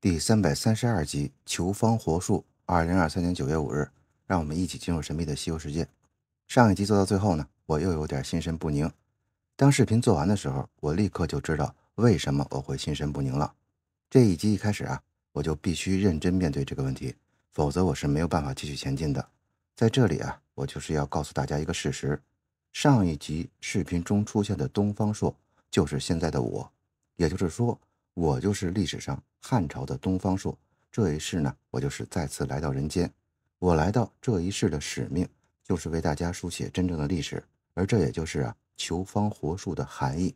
第三百三十二集《求方活术》，二零二三年九月五日，让我们一起进入神秘的西游世界。上一集做到最后呢，我又有点心神不宁。当视频做完的时候，我立刻就知道为什么我会心神不宁了。这一集一开始啊，我就必须认真面对这个问题，否则我是没有办法继续前进的。在这里啊，我就是要告诉大家一个事实：上一集视频中出现的东方朔就是现在的我，也就是说。我就是历史上汉朝的东方朔，这一世呢，我就是再次来到人间。我来到这一世的使命，就是为大家书写真正的历史，而这也就是啊求方活术的含义。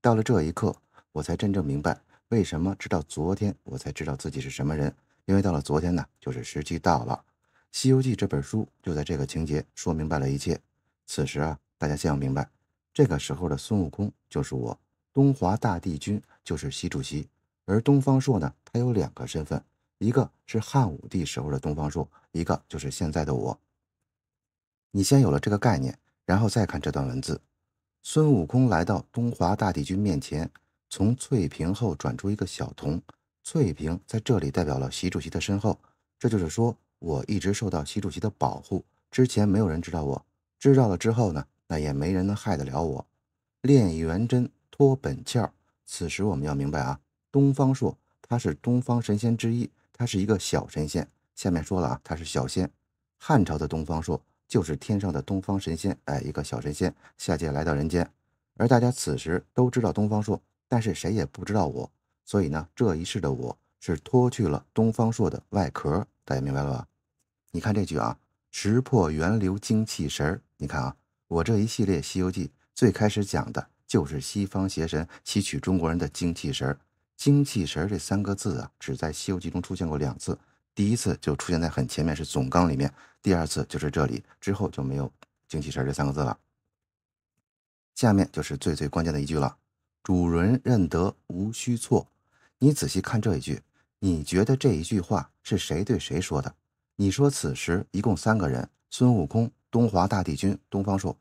到了这一刻，我才真正明白为什么直到昨天，我才知道自己是什么人，因为到了昨天呢，就是时机到了。《西游记》这本书就在这个情节说明白了一切。此时啊，大家先要明白，这个时候的孙悟空就是我。东华大帝君就是习主席，而东方朔呢，他有两个身份，一个是汉武帝时候的东方朔，一个就是现在的我。你先有了这个概念，然后再看这段文字。孙悟空来到东华大帝君面前，从翠屏后转出一个小童。翠屏在这里代表了习主席的身后，这就是说我一直受到习主席的保护。之前没有人知道我，知道了之后呢，那也没人能害得了我。练元真托本窍。此时我们要明白啊，东方朔他是东方神仙之一，他是一个小神仙。下面说了啊，他是小仙，汉朝的东方朔就是天上的东方神仙，哎，一个小神仙下界来到人间。而大家此时都知道东方朔，但是谁也不知道我，所以呢，这一世的我是脱去了东方朔的外壳，大家明白了吧？你看这句啊，识破源流精气神儿，你看啊，我这一系列《西游记》最开始讲的。就是西方邪神吸取中国人的精气神儿，精气神儿这三个字啊，只在《西游记》中出现过两次。第一次就出现在很前面是总纲里面，第二次就是这里，之后就没有精气神儿这三个字了。下面就是最最关键的一句了：“主人认得，无需错。”你仔细看这一句，你觉得这一句话是谁对谁说的？你说此时一共三个人：孙悟空、东华大帝君、东方朔。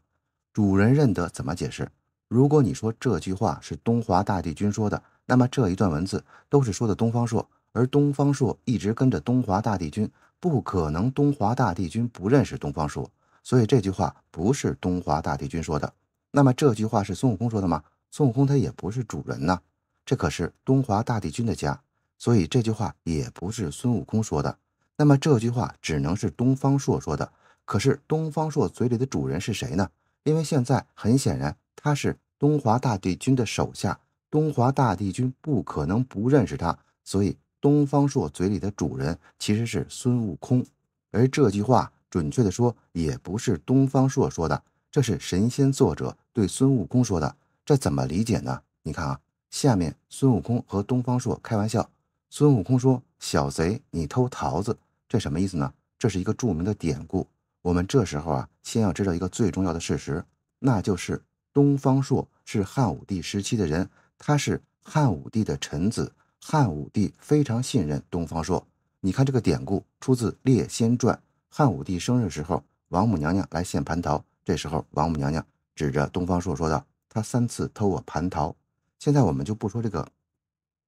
主人认得怎么解释？如果你说这句话是东华大帝君说的，那么这一段文字都是说的东方朔，而东方朔一直跟着东华大帝君，不可能东华大帝君不认识东方朔，所以这句话不是东华大帝君说的。那么这句话是孙悟空说的吗？孙悟空他也不是主人呐，这可是东华大帝君的家，所以这句话也不是孙悟空说的。那么这句话只能是东方朔说的。可是东方朔嘴里的主人是谁呢？因为现在很显然。他是东华大帝君的手下，东华大帝君不可能不认识他，所以东方朔嘴里的主人其实是孙悟空。而这句话，准确的说，也不是东方朔说的，这是神仙作者对孙悟空说的。这怎么理解呢？你看啊，下面孙悟空和东方朔开玩笑，孙悟空说：“小贼，你偷桃子，这什么意思呢？”这是一个著名的典故。我们这时候啊，先要知道一个最重要的事实，那就是。东方朔是汉武帝时期的人，他是汉武帝的臣子，汉武帝非常信任东方朔。你看这个典故出自《列仙传》，汉武帝生日时候，王母娘娘来献蟠桃，这时候王母娘娘指着东方朔说道：“他三次偷我蟠桃。”现在我们就不说这个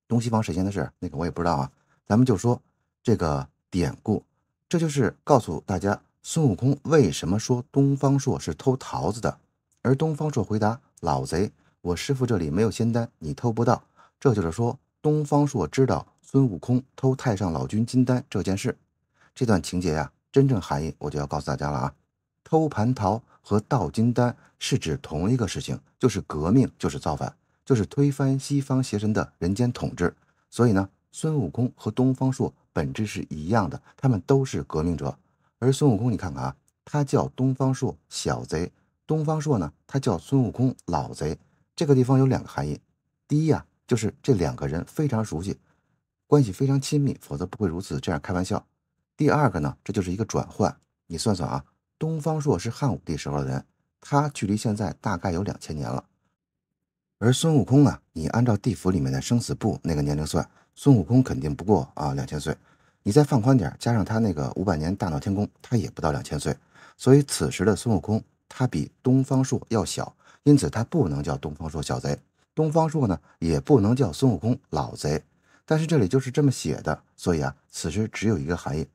东西方神仙的事，那个我也不知道啊。咱们就说这个典故，这就是告诉大家孙悟空为什么说东方朔是偷桃子的。而东方朔回答：“老贼，我师傅这里没有仙丹，你偷不到。”这就是说，东方朔知道孙悟空偷太上老君金丹这件事。这段情节呀，真正含义我就要告诉大家了啊！偷蟠桃和盗金丹是指同一个事情，就是革命，就是造反，就是推翻西方邪神的人间统治。所以呢，孙悟空和东方朔本质是一样的，他们都是革命者。而孙悟空，你看看啊，他叫东方朔小贼。东方朔呢？他叫孙悟空老贼，这个地方有两个含义。第一呀，就是这两个人非常熟悉，关系非常亲密，否则不会如此这样开玩笑。第二个呢，这就是一个转换。你算算啊，东方朔是汉武帝时候的人，他距离现在大概有两千年了。而孙悟空啊，你按照地府里面的生死簿那个年龄算，孙悟空肯定不过啊两千岁。你再放宽点，加上他那个五百年大闹天宫，他也不到两千岁。所以此时的孙悟空。它比东方朔要小，因此它不能叫东方朔小贼。东方朔呢，也不能叫孙悟空老贼。但是这里就是这么写的，所以啊，此时只有一个含义，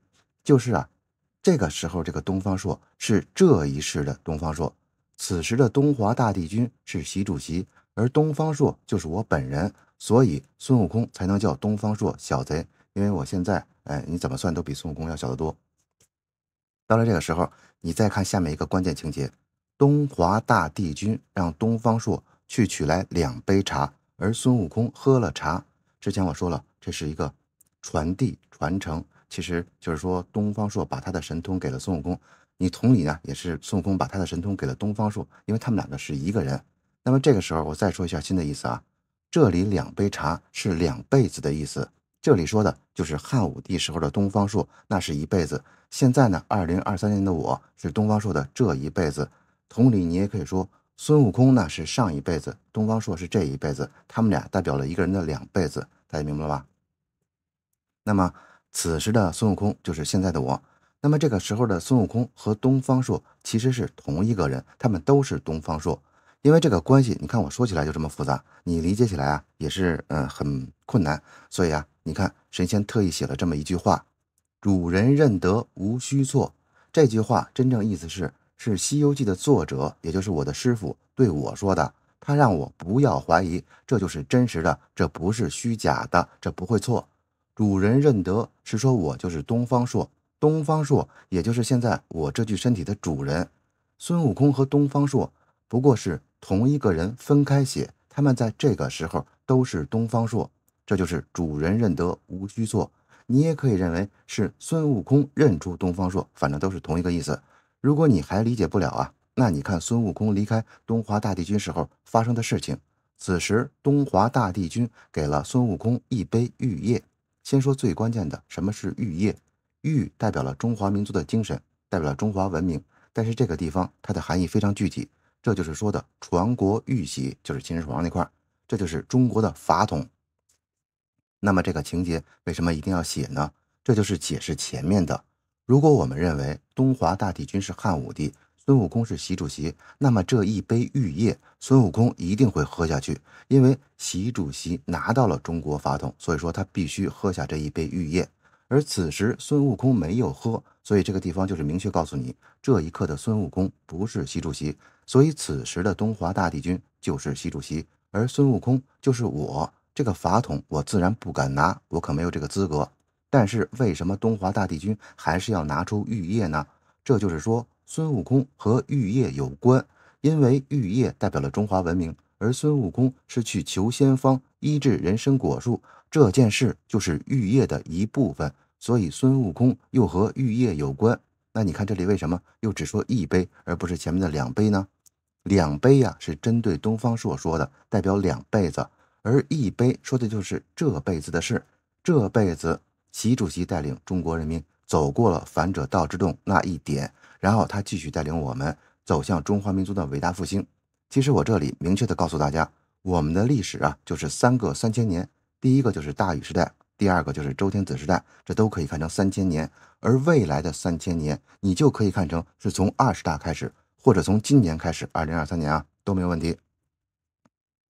就是啊，这个时候这个东方朔是这一世的东方朔，此时的东华大帝君是习主席，而东方朔就是我本人，所以孙悟空才能叫东方朔小贼，因为我现在，哎，你怎么算都比孙悟空要小得多。到了这个时候，你再看下面一个关键情节。东华大帝君让东方朔去取来两杯茶，而孙悟空喝了茶。之前我说了，这是一个传递传承，其实就是说东方朔把他的神通给了孙悟空。你同理呢，也是孙悟空把他的神通给了东方朔，因为他们两个是一个人。那么这个时候，我再说一下新的意思啊，这里两杯茶是两辈子的意思。这里说的就是汉武帝时候的东方朔，那是一辈子。现在呢，二零二三年的我是东方朔的这一辈子。同理，你也可以说孙悟空呢是上一辈子，东方朔是这一辈子，他们俩代表了一个人的两辈子，大家明白了吧？那么此时的孙悟空就是现在的我，那么这个时候的孙悟空和东方朔其实是同一个人，他们都是东方朔。因为这个关系，你看我说起来就这么复杂，你理解起来啊也是嗯很困难，所以啊，你看神仙特意写了这么一句话：“主人认得无需错。”这句话真正意思是。是《西游记》的作者，也就是我的师傅对我说的。他让我不要怀疑，这就是真实的，这不是虚假的，这不会错。主人认得，是说我就是东方朔。东方朔，也就是现在我这具身体的主人。孙悟空和东方朔不过是同一个人分开写，他们在这个时候都是东方朔。这就是主人认得，无需错。你也可以认为是孙悟空认出东方朔，反正都是同一个意思。如果你还理解不了啊，那你看孙悟空离开东华大帝君时候发生的事情。此时东华大帝君给了孙悟空一杯玉液。先说最关键的，什么是玉液？玉代表了中华民族的精神，代表了中华文明。但是这个地方它的含义非常具体，这就是说的传国玉玺，就是秦始皇那块，这就是中国的法统。那么这个情节为什么一定要写呢？这就是解释前面的。如果我们认为东华大帝君是汉武帝，孙悟空是习主席，那么这一杯玉液，孙悟空一定会喝下去，因为习主席拿到了中国法统，所以说他必须喝下这一杯玉液。而此时孙悟空没有喝，所以这个地方就是明确告诉你，这一刻的孙悟空不是习主席，所以此时的东华大帝君就是习主席，而孙悟空就是我，这个法统我自然不敢拿，我可没有这个资格。但是为什么东华大帝君还是要拿出玉液呢？这就是说孙悟空和玉液有关，因为玉液代表了中华文明，而孙悟空是去求仙方医治人参果树这件事，就是玉液的一部分，所以孙悟空又和玉液有关。那你看这里为什么又只说一杯，而不是前面的两杯呢？两杯呀，是针对东方朔说的，代表两辈子，而一杯说的就是这辈子的事，这辈子。习主席带领中国人民走过了“反者道之动”那一点，然后他继续带领我们走向中华民族的伟大复兴。其实我这里明确的告诉大家，我们的历史啊，就是三个三千年。第一个就是大禹时代，第二个就是周天子时代，这都可以看成三千年。而未来的三千年，你就可以看成是从二十大开始，或者从今年开始，二零二三年啊，都没有问题。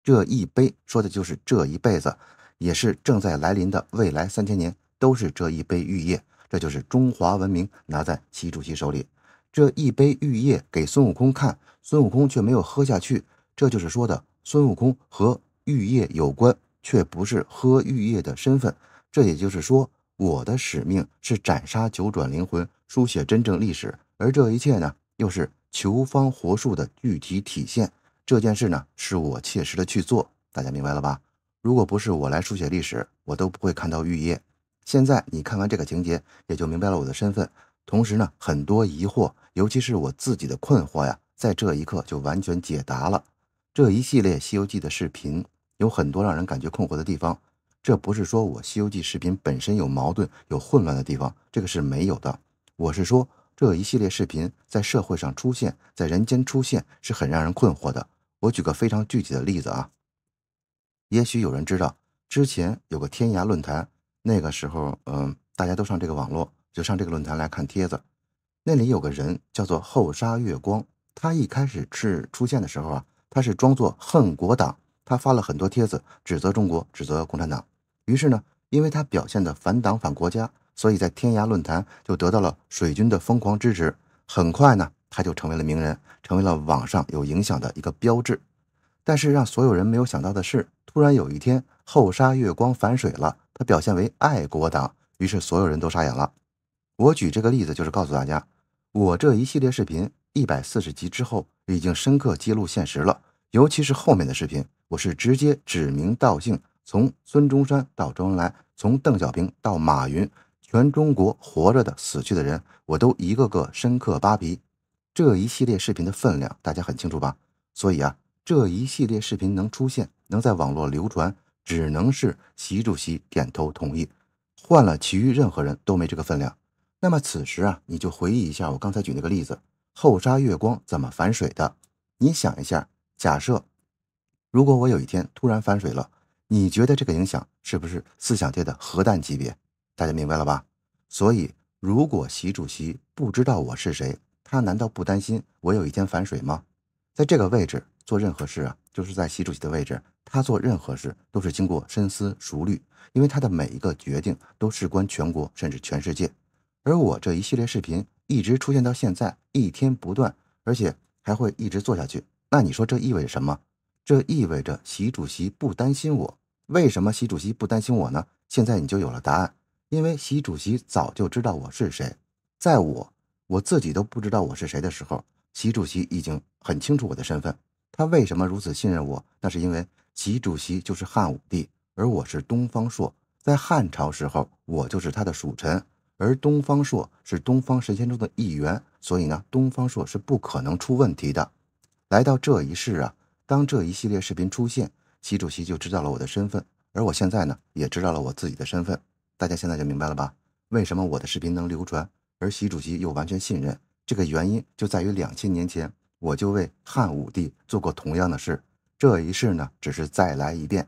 这一杯说的就是这一辈子，也是正在来临的未来三千年。都是这一杯玉液，这就是中华文明拿在习主席手里。这一杯玉液给孙悟空看，孙悟空却没有喝下去。这就是说的孙悟空和玉液有关，却不是喝玉液的身份。这也就是说，我的使命是斩杀九转灵魂，书写真正历史。而这一切呢，又是求方活术的具体体现。这件事呢，是我切实的去做。大家明白了吧？如果不是我来书写历史，我都不会看到玉液。现在你看完这个情节，也就明白了我的身份。同时呢，很多疑惑，尤其是我自己的困惑呀，在这一刻就完全解答了。这一系列《西游记》的视频，有很多让人感觉困惑的地方。这不是说我《西游记》视频本身有矛盾、有混乱的地方，这个是没有的。我是说，这一系列视频在社会上出现，在人间出现，是很让人困惑的。我举个非常具体的例子啊，也许有人知道，之前有个天涯论坛。那个时候，嗯，大家都上这个网络，就上这个论坛来看帖子。那里有个人叫做后沙月光，他一开始是出现的时候啊，他是装作恨国党，他发了很多帖子指责中国，指责共产党。于是呢，因为他表现的反党反国家，所以在天涯论坛就得到了水军的疯狂支持。很快呢，他就成为了名人，成为了网上有影响的一个标志。但是让所有人没有想到的是，突然有一天。后沙月光反水了，他表现为爱国党，于是所有人都傻眼了。我举这个例子就是告诉大家，我这一系列视频一百四十集之后已经深刻揭露现实了，尤其是后面的视频，我是直接指名道姓，从孙中山到周恩来，从邓小平到马云，全中国活着的、死去的人，我都一个个深刻扒皮。这一系列视频的分量大家很清楚吧？所以啊，这一系列视频能出现，能在网络流传。只能是习主席点头同意，换了其余任何人都没这个分量。那么此时啊，你就回忆一下我刚才举那个例子，后沙月光怎么反水的？你想一下，假设如果我有一天突然反水了，你觉得这个影响是不是思想界的核弹级别？大家明白了吧？所以，如果习主席不知道我是谁，他难道不担心我有一天反水吗？在这个位置。做任何事啊，就是在习主席的位置，他做任何事都是经过深思熟虑，因为他的每一个决定都事关全国甚至全世界。而我这一系列视频一直出现到现在，一天不断，而且还会一直做下去。那你说这意味着什么？这意味着习主席不担心我。为什么习主席不担心我呢？现在你就有了答案，因为习主席早就知道我是谁。在我我自己都不知道我是谁的时候，习主席已经很清楚我的身份。他为什么如此信任我？那是因为习主席就是汉武帝，而我是东方朔。在汉朝时候，我就是他的属臣，而东方朔是东方神仙中的一员，所以呢，东方朔是不可能出问题的。来到这一世啊，当这一系列视频出现，习主席就知道了我的身份，而我现在呢，也知道了我自己的身份。大家现在就明白了吧？为什么我的视频能流传，而习主席又完全信任？这个原因就在于两千年前。我就为汉武帝做过同样的事，这一世呢，只是再来一遍。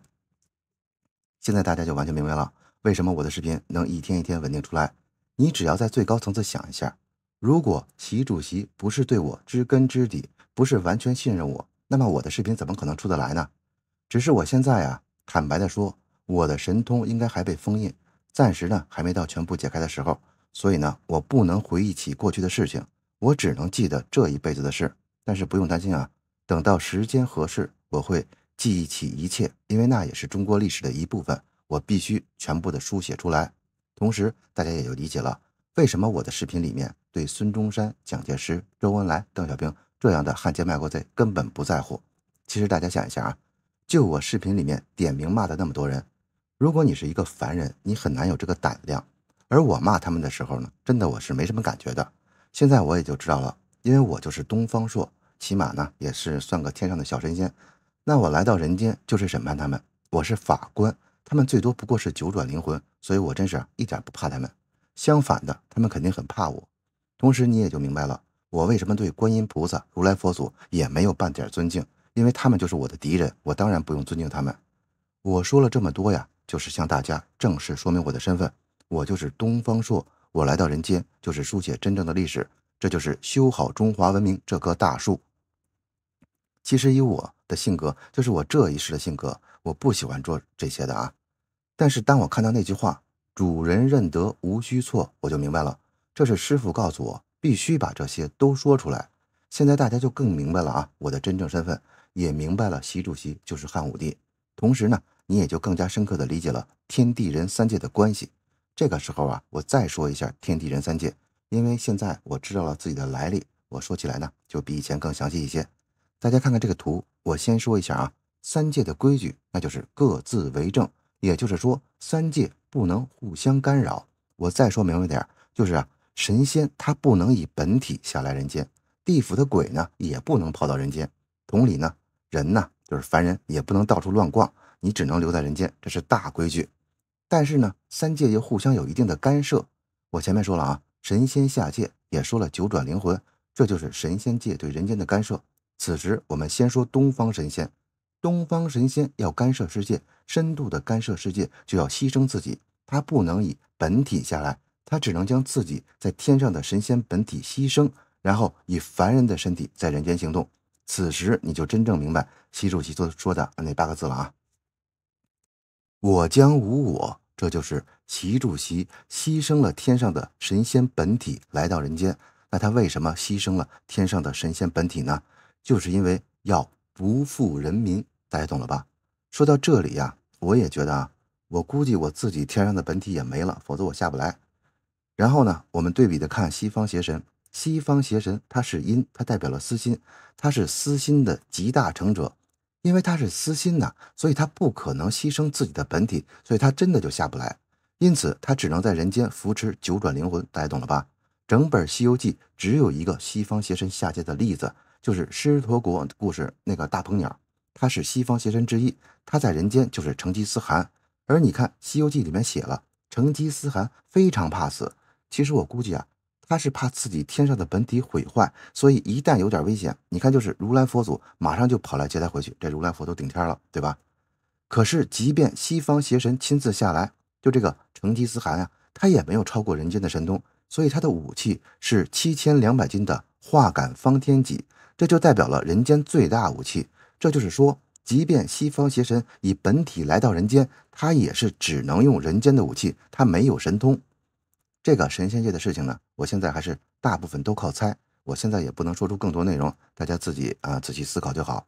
现在大家就完全明白了，为什么我的视频能一天一天稳定出来？你只要在最高层次想一下，如果习主席不是对我知根知底，不是完全信任我，那么我的视频怎么可能出得来呢？只是我现在啊，坦白的说，我的神通应该还被封印，暂时呢还没到全部解开的时候，所以呢，我不能回忆起过去的事情，我只能记得这一辈子的事。但是不用担心啊，等到时间合适，我会记忆起一切，因为那也是中国历史的一部分，我必须全部的书写出来。同时，大家也就理解了为什么我的视频里面对孙中山、蒋介石、周恩来、邓小平这样的汉奸卖国贼根本不在乎。其实大家想一下啊，就我视频里面点名骂的那么多人，如果你是一个凡人，你很难有这个胆量。而我骂他们的时候呢，真的我是没什么感觉的。现在我也就知道了。因为我就是东方朔，起码呢也是算个天上的小神仙。那我来到人间就是审判他们，我是法官，他们最多不过是九转灵魂，所以我真是一点不怕他们。相反的，他们肯定很怕我。同时，你也就明白了，我为什么对观音菩萨、如来佛祖也没有半点尊敬，因为他们就是我的敌人，我当然不用尊敬他们。我说了这么多呀，就是向大家正式说明我的身份，我就是东方朔，我来到人间就是书写真正的历史。这就是修好中华文明这棵大树。其实以我的性格，就是我这一世的性格，我不喜欢做这些的啊。但是当我看到那句话“主人认得无需错”，我就明白了，这是师傅告诉我必须把这些都说出来。现在大家就更明白了啊，我的真正身份，也明白了习主席就是汉武帝。同时呢，你也就更加深刻地理解了天地人三界的关系。这个时候啊，我再说一下天地人三界。因为现在我知道了自己的来历，我说起来呢就比以前更详细一些。大家看看这个图，我先说一下啊，三界的规矩那就是各自为政，也就是说三界不能互相干扰。我再说明白点儿，就是啊，神仙他不能以本体下来人间，地府的鬼呢也不能跑到人间。同理呢，人呢就是凡人也不能到处乱逛，你只能留在人间，这是大规矩。但是呢，三界又互相有一定的干涉。我前面说了啊。神仙下界也说了九转灵魂，这就是神仙界对人间的干涉。此时，我们先说东方神仙。东方神仙要干涉世界，深度的干涉世界就要牺牲自己，他不能以本体下来，他只能将自己在天上的神仙本体牺牲，然后以凡人的身体在人间行动。此时，你就真正明白习主席说说的那八个字了啊：我将无我。这就是习主席牺牲了天上的神仙本体来到人间，那他为什么牺牲了天上的神仙本体呢？就是因为要不负人民，大家懂了吧？说到这里呀，我也觉得啊，我估计我自己天上的本体也没了，否则我下不来。然后呢，我们对比的看西方邪神，西方邪神他是阴，他代表了私心，他是私心的集大成者。因为他是私心呐，所以他不可能牺牲自己的本体，所以他真的就下不来，因此他只能在人间扶持九转灵魂，大家懂了吧？整本《西游记》只有一个西方邪神下界的例子，就是狮驼国故事那个大鹏鸟，他是西方邪神之一，他在人间就是成吉思汗。而你看《西游记》里面写了，成吉思汗非常怕死，其实我估计啊。他是怕自己天上的本体毁坏，所以一旦有点危险，你看就是如来佛祖马上就跑来接他回去。这如来佛都顶天了，对吧？可是即便西方邪神亲自下来，就这个成吉思汗呀，他也没有超过人间的神通，所以他的武器是七千两百斤的化杆方天戟，这就代表了人间最大武器。这就是说，即便西方邪神以本体来到人间，他也是只能用人间的武器，他没有神通。这个神仙界的事情呢，我现在还是大部分都靠猜，我现在也不能说出更多内容，大家自己啊仔细思考就好。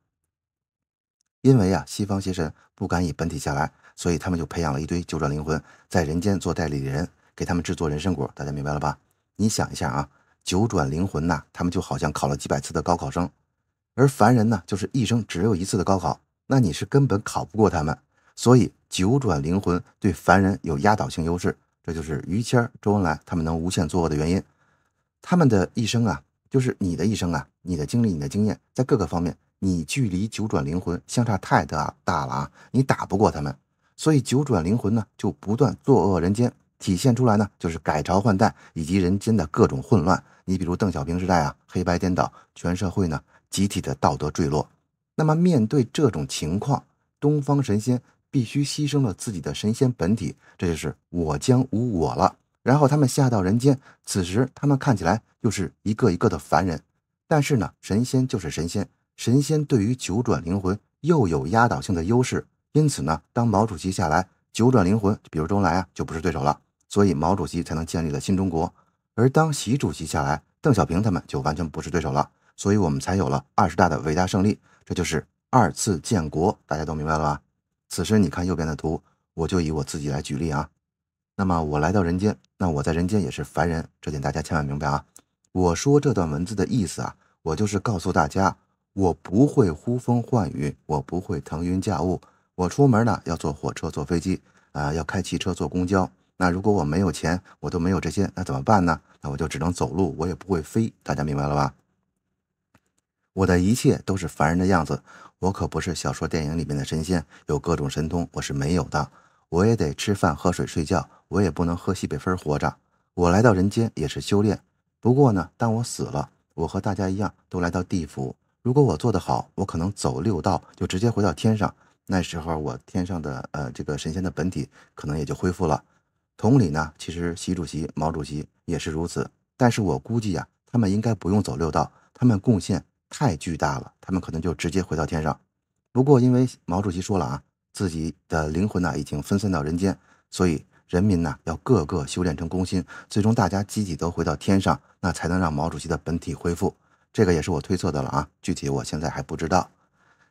因为啊，西方邪神不敢以本体下来，所以他们就培养了一堆九转灵魂，在人间做代理人，给他们制作人参果。大家明白了吧？你想一下啊，九转灵魂呐，他们就好像考了几百次的高考生，而凡人呢，就是一生只有一次的高考，那你是根本考不过他们，所以九转灵魂对凡人有压倒性优势。这就是于谦、周恩来他们能无限作恶的原因，他们的一生啊，就是你的一生啊，你的经历、你的经验，在各个方面，你距离九转灵魂相差太大大了啊，你打不过他们，所以九转灵魂呢就不断作恶人间，体现出来呢就是改朝换代以及人间的各种混乱。你比如邓小平时代啊，黑白颠倒，全社会呢集体的道德坠落。那么面对这种情况，东方神仙。必须牺牲了自己的神仙本体，这就是我将无我了。然后他们下到人间，此时他们看起来又是一个一个的凡人。但是呢，神仙就是神仙，神仙对于九转灵魂又有压倒性的优势。因此呢，当毛主席下来，九转灵魂，比如周恩来啊，就不是对手了。所以毛主席才能建立了新中国。而当习主席下来，邓小平他们就完全不是对手了。所以我们才有了二十大的伟大胜利。这就是二次建国，大家都明白了吧？此时你看右边的图，我就以我自己来举例啊。那么我来到人间，那我在人间也是凡人，这点大家千万明白啊。我说这段文字的意思啊，我就是告诉大家，我不会呼风唤雨，我不会腾云驾雾，我出门呢要坐火车、坐飞机啊，要开汽车、坐公交。那如果我没有钱，我都没有这些，那怎么办呢？那我就只能走路，我也不会飞。大家明白了吧？我的一切都是凡人的样子，我可不是小说电影里面的神仙，有各种神通，我是没有的。我也得吃饭喝水睡觉，我也不能喝西北风活着。我来到人间也是修炼，不过呢，当我死了，我和大家一样都来到地府。如果我做得好，我可能走六道，就直接回到天上。那时候我天上的呃这个神仙的本体可能也就恢复了。同理呢，其实习主席、毛主席也是如此。但是我估计呀，他们应该不用走六道，他们贡献。太巨大了，他们可能就直接回到天上。不过，因为毛主席说了啊，自己的灵魂呢已经分散到人间，所以人民呢要个个修炼成功心，最终大家集体都回到天上，那才能让毛主席的本体恢复。这个也是我推测的了啊，具体我现在还不知道。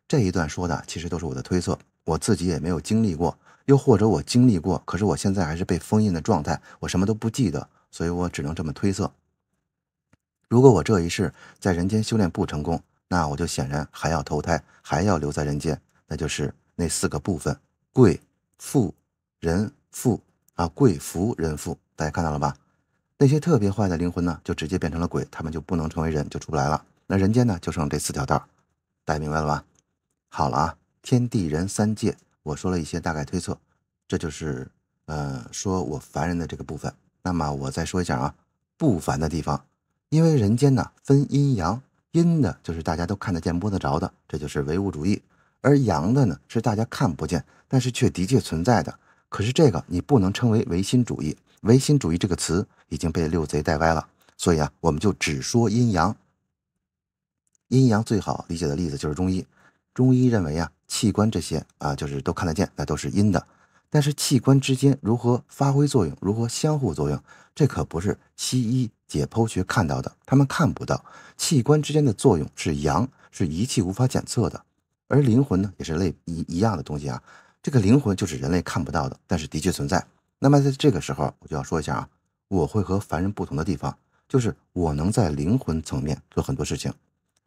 这一段说的其实都是我的推测，我自己也没有经历过，又或者我经历过，可是我现在还是被封印的状态，我什么都不记得，所以我只能这么推测。如果我这一世在人间修炼不成功，那我就显然还要投胎，还要留在人间，那就是那四个部分：贵、富、人、富啊，贵、福、人、富。大家看到了吧？那些特别坏的灵魂呢，就直接变成了鬼，他们就不能成为人，就出不来了。那人间呢，就剩这四条道，大家明白了吧？好了啊，天地人三界，我说了一些大概推测，这就是呃，说我凡人的这个部分。那么我再说一下啊，不凡的地方。因为人间呢分阴阳，阴的就是大家都看得见摸得着的，这就是唯物主义；而阳的呢是大家看不见，但是却的确存在的。可是这个你不能称为唯心主义，唯心主义这个词已经被六贼带歪了。所以啊，我们就只说阴阳。阴阳最好理解的例子就是中医，中医认为啊器官这些啊就是都看得见，那都是阴的。但是器官之间如何发挥作用，如何相互作用，这可不是西医解剖学看到的，他们看不到器官之间的作用是阳，是仪器无法检测的。而灵魂呢，也是类一一样的东西啊。这个灵魂就是人类看不到的，但是的确存在。那么在这个时候，我就要说一下啊，我会和凡人不同的地方，就是我能在灵魂层面做很多事情。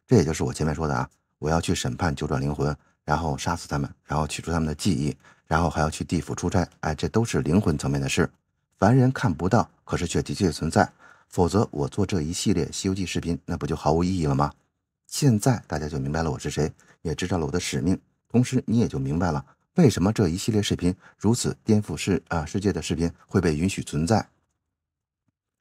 这也就是我前面说的啊，我要去审判九转灵魂，然后杀死他们，然后取出他们的记忆。然后还要去地府出差，哎，这都是灵魂层面的事，凡人看不到，可是却的确存在。否则我做这一系列《西游记》视频，那不就毫无意义了吗？现在大家就明白了我是谁，也知道了我的使命。同时，你也就明白了为什么这一系列视频如此颠覆世啊世界的视频会被允许存在。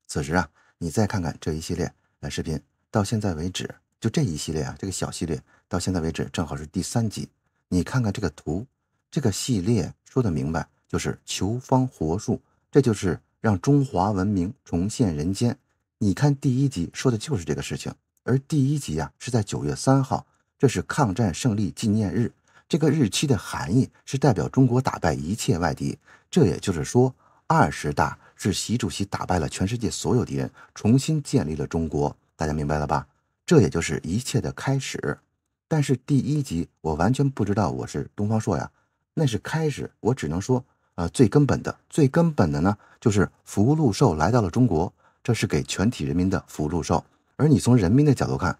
此时啊，你再看看这一系列的视频，到现在为止，就这一系列啊这个小系列，到现在为止正好是第三集。你看看这个图。这个系列说的明白，就是求方活术，这就是让中华文明重现人间。你看第一集说的就是这个事情，而第一集呀是在九月三号，这是抗战胜利纪念日。这个日期的含义是代表中国打败一切外敌，这也就是说二十大是习主席打败了全世界所有敌人，重新建立了中国。大家明白了吧？这也就是一切的开始。但是第一集我完全不知道我是东方朔呀。那是开始，我只能说，呃，最根本的、最根本的呢，就是福禄寿来到了中国，这是给全体人民的福禄寿。而你从人民的角度看，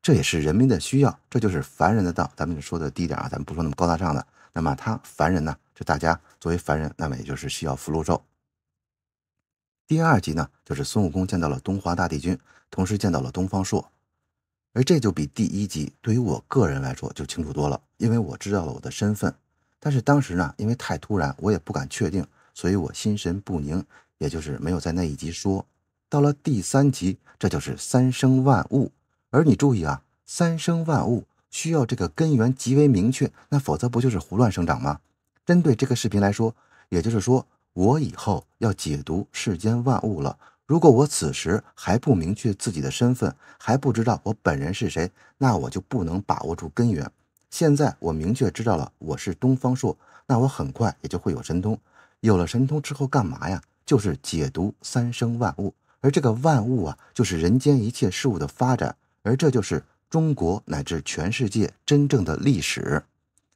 这也是人民的需要，这就是凡人的道。咱们说的低一点啊，咱们不说那么高大上的。那么他凡人呢，就大家作为凡人，那么也就是需要福禄寿。第二集呢，就是孙悟空见到了东华大帝君，同时见到了东方朔，而这就比第一集对于我个人来说就清楚多了，因为我知道了我的身份。但是当时呢，因为太突然，我也不敢确定，所以我心神不宁，也就是没有在那一集说。到了第三集，这就是三生万物。而你注意啊，三生万物需要这个根源极为明确，那否则不就是胡乱生长吗？针对这个视频来说，也就是说，我以后要解读世间万物了。如果我此时还不明确自己的身份，还不知道我本人是谁，那我就不能把握住根源。现在我明确知道了我是东方朔，那我很快也就会有神通。有了神通之后干嘛呀？就是解读三生万物，而这个万物啊，就是人间一切事物的发展，而这就是中国乃至全世界真正的历史。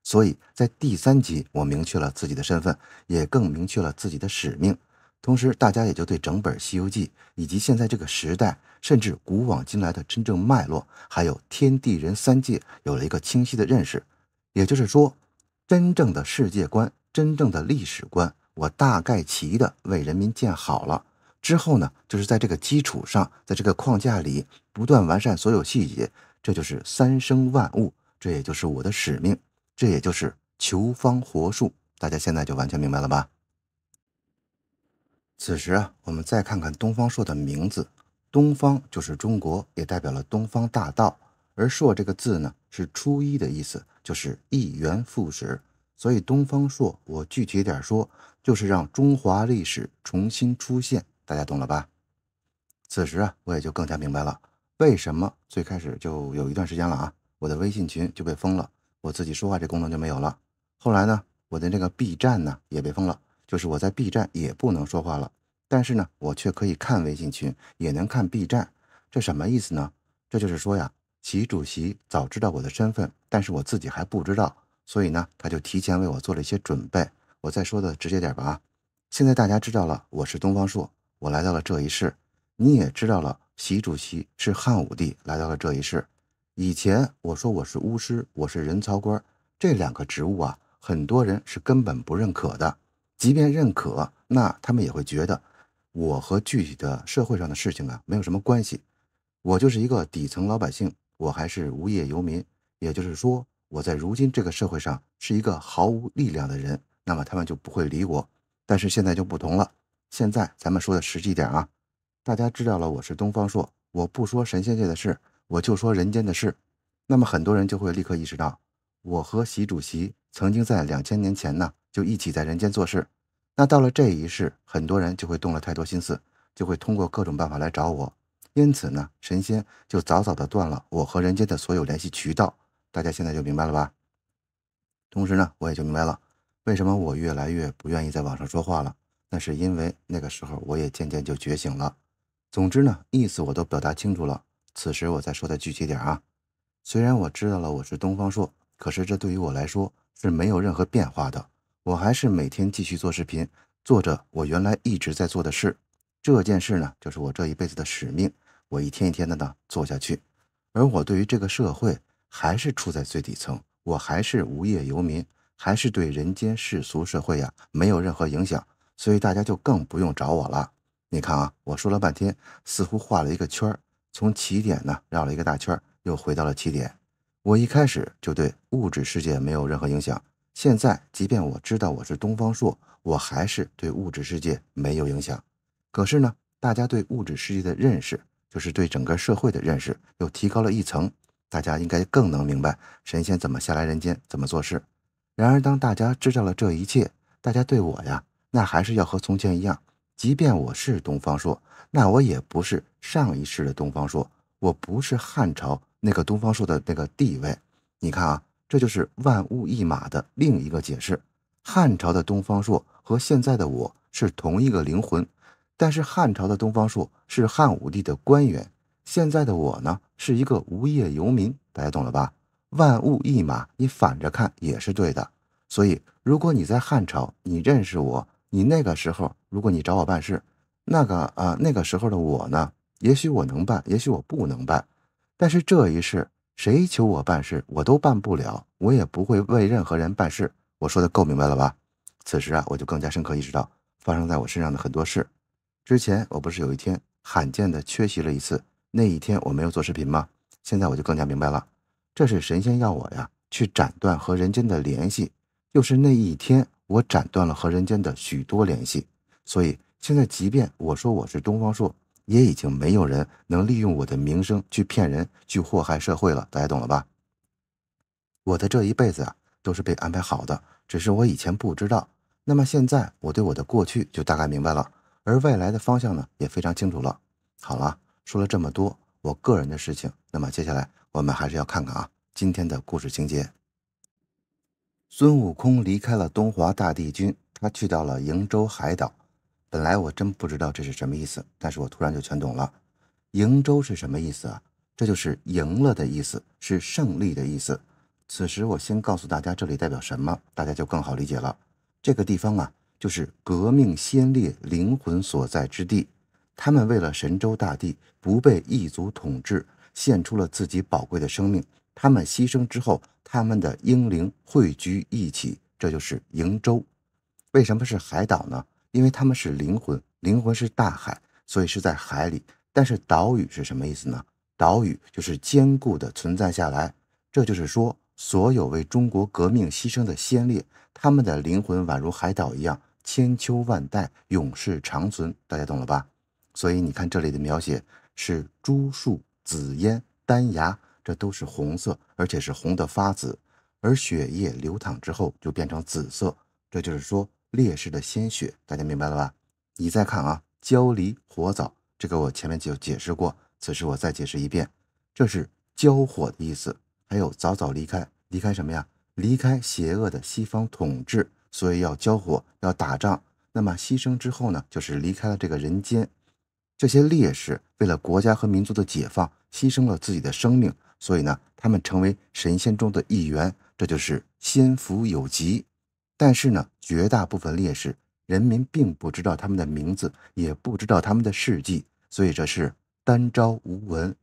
所以在第三集，我明确了自己的身份，也更明确了自己的使命。同时，大家也就对整本《西游记》以及现在这个时代，甚至古往今来的真正脉络，还有天地人三界，有了一个清晰的认识。也就是说，真正的世界观、真正的历史观，我大概齐的为人民建好了。之后呢，就是在这个基础上，在这个框架里不断完善所有细节。这就是三生万物，这也就是我的使命，这也就是求方活术。大家现在就完全明白了吧？此时啊，我们再看看东方朔的名字，“东方”就是中国，也代表了东方大道；而“朔”这个字呢，是初一的意思，就是一元复始。所以东方朔，我具体点说，就是让中华历史重新出现，大家懂了吧？此时啊，我也就更加明白了，为什么最开始就有一段时间了啊，我的微信群就被封了，我自己说话这功能就没有了。后来呢，我的那个 B 站呢，也被封了。就是我在 B 站也不能说话了，但是呢，我却可以看微信群，也能看 B 站，这什么意思呢？这就是说呀，习主席早知道我的身份，但是我自己还不知道，所以呢，他就提前为我做了一些准备。我再说的直接点吧，啊，现在大家知道了我是东方朔，我来到了这一世，你也知道了习主席是汉武帝来到了这一世。以前我说我是巫师，我是人曹官，这两个职务啊，很多人是根本不认可的。即便认可，那他们也会觉得我和具体的社会上的事情啊没有什么关系，我就是一个底层老百姓，我还是无业游民。也就是说，我在如今这个社会上是一个毫无力量的人，那么他们就不会理我。但是现在就不同了，现在咱们说的实际点啊，大家知道了我是东方朔，我不说神仙界的事，我就说人间的事，那么很多人就会立刻意识到，我和习主席曾经在两千年前呢。就一起在人间做事，那到了这一世，很多人就会动了太多心思，就会通过各种办法来找我。因此呢，神仙就早早的断了我和人间的所有联系渠道。大家现在就明白了吧？同时呢，我也就明白了为什么我越来越不愿意在网上说话了。那是因为那个时候我也渐渐就觉醒了。总之呢，意思我都表达清楚了。此时我再说的具体点啊，虽然我知道了我是东方朔，可是这对于我来说是没有任何变化的。我还是每天继续做视频，做着我原来一直在做的事。这件事呢，就是我这一辈子的使命。我一天一天的呢做下去，而我对于这个社会还是处在最底层，我还是无业游民，还是对人间世俗社会呀没有任何影响。所以大家就更不用找我了。你看啊，我说了半天，似乎画了一个圈儿，从起点呢绕了一个大圈儿，又回到了起点。我一开始就对物质世界没有任何影响。现在，即便我知道我是东方朔，我还是对物质世界没有影响。可是呢，大家对物质世界的认识，就是对整个社会的认识，又提高了一层。大家应该更能明白神仙怎么下来人间，怎么做事。然而，当大家知道了这一切，大家对我呀，那还是要和从前一样。即便我是东方朔，那我也不是上一世的东方朔，我不是汉朝那个东方朔的那个地位。你看啊。这就是万物一马的另一个解释。汉朝的东方朔和现在的我是同一个灵魂，但是汉朝的东方朔是汉武帝的官员，现在的我呢是一个无业游民。大家懂了吧？万物一马，你反着看也是对的。所以，如果你在汉朝，你认识我，你那个时候，如果你找我办事，那个啊，那个时候的我呢，也许我能办，也许我不能办，但是这一世。谁求我办事，我都办不了，我也不会为任何人办事。我说的够明白了吧？此时啊，我就更加深刻意识到，发生在我身上的很多事。之前我不是有一天罕见的缺席了一次，那一天我没有做视频吗？现在我就更加明白了，这是神仙要我呀，去斩断和人间的联系。又是那一天，我斩断了和人间的许多联系。所以现在，即便我说我是东方朔。也已经没有人能利用我的名声去骗人，去祸害社会了，大家懂了吧？我的这一辈子啊，都是被安排好的，只是我以前不知道。那么现在我对我的过去就大概明白了，而未来的方向呢，也非常清楚了。好了，说了这么多我个人的事情，那么接下来我们还是要看看啊今天的故事情节。孙悟空离开了东华大帝君，他去到了瀛洲海岛。本来我真不知道这是什么意思，但是我突然就全懂了。瀛洲是什么意思啊？这就是赢了的意思，是胜利的意思。此时我先告诉大家这里代表什么，大家就更好理解了。这个地方啊，就是革命先烈灵魂所在之地。他们为了神州大地不被异族统治，献出了自己宝贵的生命。他们牺牲之后，他们的英灵汇聚一起，这就是瀛洲。为什么是海岛呢？因为他们是灵魂，灵魂是大海，所以是在海里。但是岛屿是什么意思呢？岛屿就是坚固的存在下来。这就是说，所有为中国革命牺牲的先烈，他们的灵魂宛如海岛一样，千秋万代，永世长存。大家懂了吧？所以你看这里的描写是朱树紫烟丹芽，这都是红色，而且是红的发紫。而血液流淌之后就变成紫色，这就是说。烈士的鲜血，大家明白了吧？你再看啊，焦离火早，这个我前面就解释过，此时我再解释一遍，这是交火的意思，还有早早离开，离开什么呀？离开邪恶的西方统治，所以要交火，要打仗。那么牺牲之后呢，就是离开了这个人间。这些烈士为了国家和民族的解放，牺牲了自己的生命，所以呢，他们成为神仙中的一员，这就是仙福有极。但是呢，绝大部分烈士人民并不知道他们的名字，也不知道他们的事迹，所以这是单招无闻。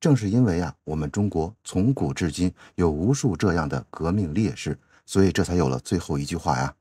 正是因为啊，我们中国从古至今有无数这样的革命烈士，所以这才有了最后一句话呀：“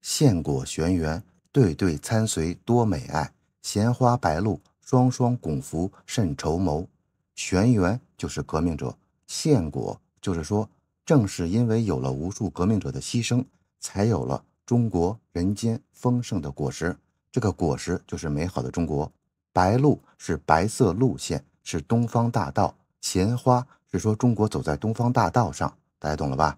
献果悬缘，对对参随多美爱，衔花白露，双双拱扶，甚绸缪。”悬缘就是革命者，献果就是说。正是因为有了无数革命者的牺牲，才有了中国人间丰盛的果实。这个果实就是美好的中国。白鹭是白色路线，是东方大道。鲜花是说中国走在东方大道上，大家懂了吧？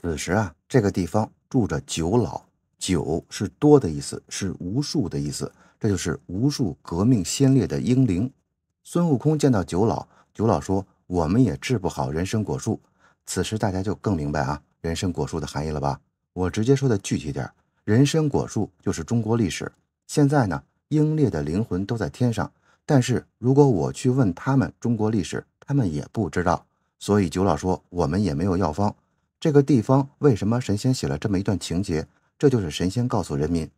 此时啊，这个地方住着九老，九是多的意思，是无数的意思。这就是无数革命先烈的英灵。孙悟空见到九老，九老说：“我们也治不好人参果树。”此时大家就更明白啊，人参果树的含义了吧？我直接说的具体点人参果树就是中国历史。现在呢，英烈的灵魂都在天上，但是如果我去问他们中国历史，他们也不知道。所以九老说，我们也没有药方。这个地方为什么神仙写了这么一段情节？这就是神仙告诉人民，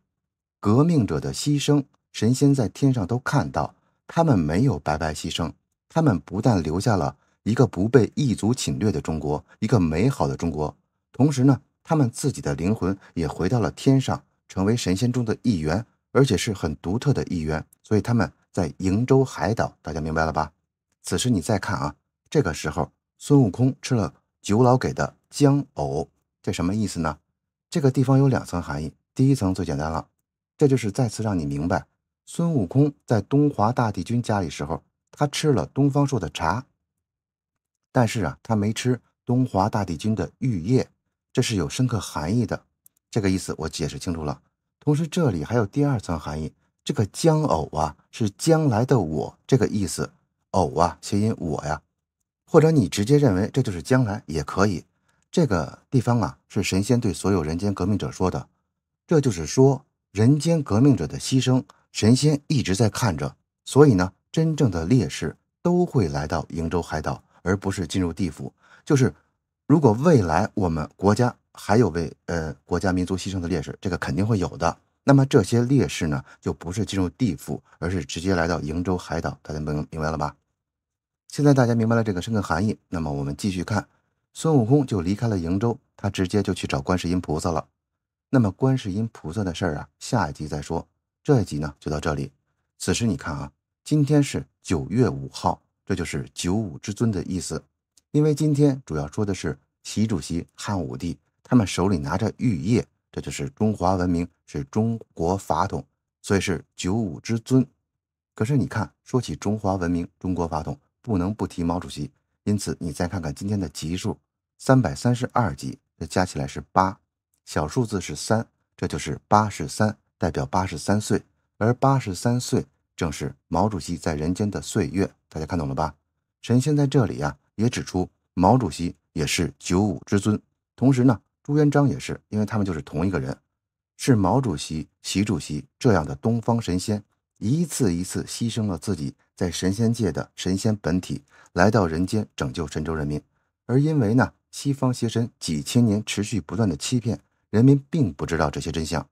革命者的牺牲，神仙在天上都看到，他们没有白白牺牲，他们不但留下了。一个不被异族侵略的中国，一个美好的中国。同时呢，他们自己的灵魂也回到了天上，成为神仙中的一员，而且是很独特的一员。所以他们在瀛洲海岛，大家明白了吧？此时你再看啊，这个时候孙悟空吃了九老给的姜藕，这什么意思呢？这个地方有两层含义。第一层最简单了，这就是再次让你明白孙悟空在东华大帝君家里时候，他吃了东方朔的茶。但是啊，他没吃东华大帝君的玉液，这是有深刻含义的。这个意思我解释清楚了。同时，这里还有第二层含义，这个将偶啊，是将来的我这个意思，偶啊，谐音我呀。或者你直接认为这就是将来也可以。这个地方啊，是神仙对所有人间革命者说的，这就是说，人间革命者的牺牲，神仙一直在看着。所以呢，真正的烈士都会来到瀛洲海岛。而不是进入地府，就是如果未来我们国家还有为呃国家民族牺牲的烈士，这个肯定会有的。那么这些烈士呢，就不是进入地府，而是直接来到瀛洲海岛。大家明明白了吧？现在大家明白了这个深刻含义。那么我们继续看，孙悟空就离开了瀛洲，他直接就去找观世音菩萨了。那么观世音菩萨的事儿啊，下一集再说。这一集呢，就到这里。此时你看啊，今天是九月五号。这就是九五之尊的意思，因为今天主要说的是习主席、汉武帝，他们手里拿着玉叶，这就是中华文明，是中国法统，所以是九五之尊。可是你看，说起中华文明、中国法统，不能不提毛主席。因此，你再看看今天的级数，三百三十二级，这加起来是八，小数字是三，这就是八十三，代表八十三岁，而八十三岁。正是毛主席在人间的岁月，大家看懂了吧？神仙在这里呀，也指出毛主席也是九五之尊。同时呢，朱元璋也是，因为他们就是同一个人。是毛主席、习主席这样的东方神仙，一次一次牺牲了自己在神仙界的神仙本体，来到人间拯救神州人民。而因为呢，西方邪神几千年持续不断的欺骗，人民并不知道这些真相。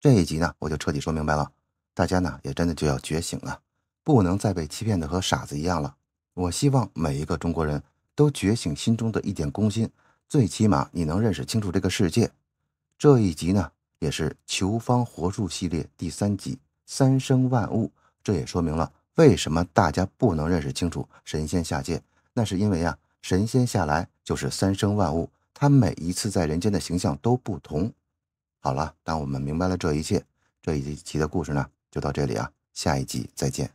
这一集呢，我就彻底说明白了。大家呢也真的就要觉醒了，不能再被欺骗的和傻子一样了。我希望每一个中国人都觉醒心中的一点公心，最起码你能认识清楚这个世界。这一集呢，也是《求方活术》系列第三集“三生万物”。这也说明了为什么大家不能认识清楚神仙下界，那是因为啊，神仙下来就是三生万物，他每一次在人间的形象都不同。好了，当我们明白了这一切，这一集的故事呢？就到这里啊，下一集再见。